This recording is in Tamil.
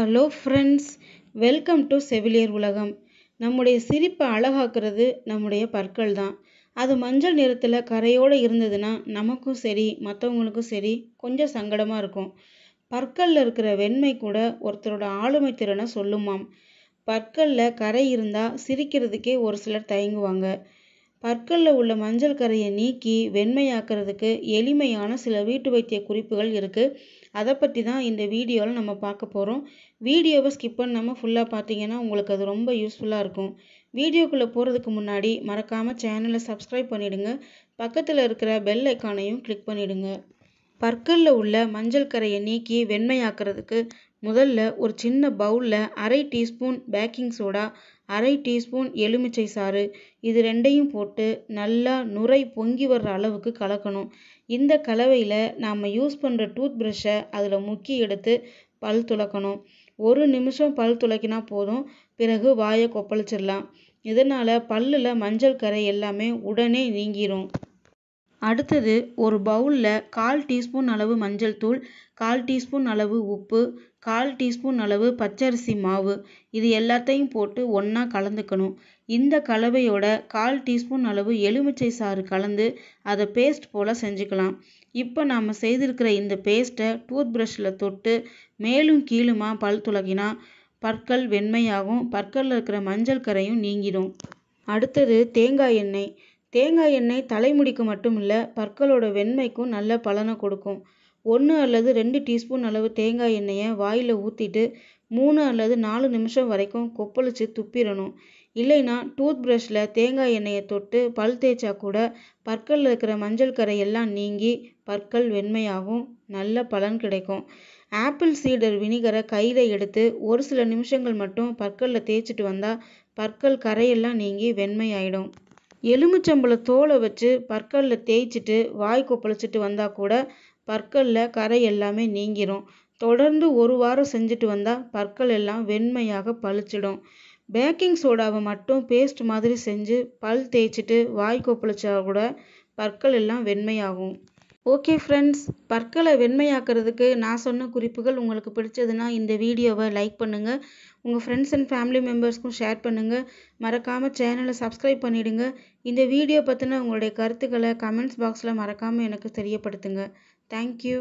ஹலோ ஃப்ரெண்ட்ஸ் வெல்கம் டு செவிலியர் உலகம் நம்முடைய சிரிப்பை அழகாக்குறது நம்முடைய பற்கள் தான் அது மஞ்சள் நிறத்தில் கரையோடு இருந்ததுன்னா நமக்கும் சரி மற்றவங்களுக்கும் சரி கொஞ்சம் சங்கடமாக இருக்கும் பற்களில் இருக்கிற வெண்மை கூட ஒருத்தரோட ஆளுமை திறனை சொல்லுமாம் பற்களில் கரை இருந்தால் சிரிக்கிறதுக்கே ஒரு சிலர் தயங்குவாங்க பற்களில் உள்ள மஞ்சள் கரையை நீக்கி வெண்மையாக்குறதுக்கு எளிமையான சில வீட்டு வைத்திய குறிப்புகள் இருக்குது அதை பற்றி தான் இந்த வீடியோவில் நம்ம பார்க்க போகிறோம் வீடியோவை ஸ்கிப் பண்ணாமல் ஃபுல்லாக பார்த்தீங்கன்னா உங்களுக்கு அது ரொம்ப யூஸ்ஃபுல்லாக இருக்கும் வீடியோக்குள்ளே போகிறதுக்கு முன்னாடி மறக்காமல் சேனலை சப்ஸ்கிரைப் பண்ணிவிடுங்க பக்கத்தில் இருக்கிற பெல் ஐக்கானையும் கிளிக் பண்ணிவிடுங்க பற்களில் உள்ள மஞ்சள் கரையை நீக்கி வெண்மையாக்குறதுக்கு முதல்ல ஒரு சின்ன பவுலில் அரை டீஸ்பூன் பேக்கிங் சோடா அரை டீஸ்பூன் எலுமிச்சை சாறு இது ரெண்டையும் போட்டு நல்லா நுரை பொங்கி வர்ற அளவுக்கு கலக்கணும் இந்த கலவையில் நாம் யூஸ் பண்ணுற டூத் ப்ரஷ்ஷை அதில் முக்கி எடுத்து பல் துலக்கணும் ஒரு நிமிஷம் பல் துலக்கினா போதும் பிறகு வாயை கொப்பளிச்சிடலாம் இதனால் பல்லில் மஞ்சள் கறை எல்லாமே உடனே நீங்கிரும் அடுத்தது ஒரு பவுலில் கால் டீஸ்பூன் அளவு மஞ்சள் தூள் கால் டீஸ்பூன் அளவு உப்பு கால் டீஸ்பூன் அளவு பச்சரிசி மாவு இது எல்லாத்தையும் போட்டு ஒன்றா கலந்துக்கணும் இந்த கலவையோட கால் டீஸ்பூன் அளவு எலுமிச்சை சாறு கலந்து அதை பேஸ்ட் போல் செஞ்சுக்கலாம் இப்போ நாம் செய்திருக்கிற இந்த பேஸ்ட்டை டூத் ப்ரஷில் தொட்டு மேலும் கீழுமா பல் துலகினா பற்கள் வெண்மையாகும் பற்களில் இருக்கிற மஞ்சள் கரையும் நீங்கிடும் அடுத்தது தேங்காய் எண்ணெய் தேங்காய் எண்ணெய் தலைமுடிக்கு மட்டும் இல்லை பற்களோட வெண்மைக்கும் நல்ல பலனை கொடுக்கும் ஒன்று அல்லது ரெண்டு டீஸ்பூன் அளவு தேங்காய் எண்ணெயை வாயில் ஊற்றிட்டு மூணு அல்லது நாலு நிமிஷம் வரைக்கும் கொப்பளிச்சு துப்பிடணும் இல்லைன்னா டூத் ப்ரஷில் தேங்காய் எண்ணெயை தொட்டு பல் தேய்ச்சா கூட பற்களில் இருக்கிற மஞ்சள் கரை எல்லாம் நீங்கி பற்கள் வெண்மையாகும் நல்ல பலன் கிடைக்கும் ஆப்பிள் சீடர் வினிகரை கையில் எடுத்து ஒரு சில நிமிஷங்கள் மட்டும் பற்களில் தேய்ச்சிட்டு வந்தால் பற்கள் கரையெல்லாம் நீங்கி வெண்மையாயிடும் எலுமிச்சம்பழ தோலை வச்சு பற்களில் தேய்ச்சிட்டு வாய் கொப்பளிச்சிட்டு வந்தால் கூட பற்களில் கறை எல்லாமே நீங்கிரும் தொடர்ந்து ஒரு வாரம் செஞ்சுட்டு வந்தால் பற்கள் எல்லாம் வெண்மையாக பளிச்சிடும் பேக்கிங் சோடாவை மட்டும் பேஸ்ட் மாதிரி செஞ்சு பல் தேய்ச்சிட்டு வாய் கொப்பளிச்சா கூட பற்கள் எல்லாம் வெண்மையாகும் ஓகே ஃப்ரெண்ட்ஸ் பற்களை வெண்மையாக்குறதுக்கு நான் சொன்ன குறிப்புகள் உங்களுக்கு பிடிச்சதுன்னா இந்த வீடியோவை லைக் பண்ணுங்கள் உங்கள் ஃப்ரெண்ட்ஸ் அண்ட் ஃபேமிலி மெம்பர்ஸ்க்கும் ஷேர் பண்ணுங்கள் மறக்காமல் சேனலை சப்ஸ்கிரைப் பண்ணிவிடுங்க இந்த வீடியோ பற்றின உங்களுடைய கருத்துக்களை கமெண்ட்ஸ் பாக்ஸில் மறக்காமல் எனக்கு தெரியப்படுத்துங்க தேங்க்யூ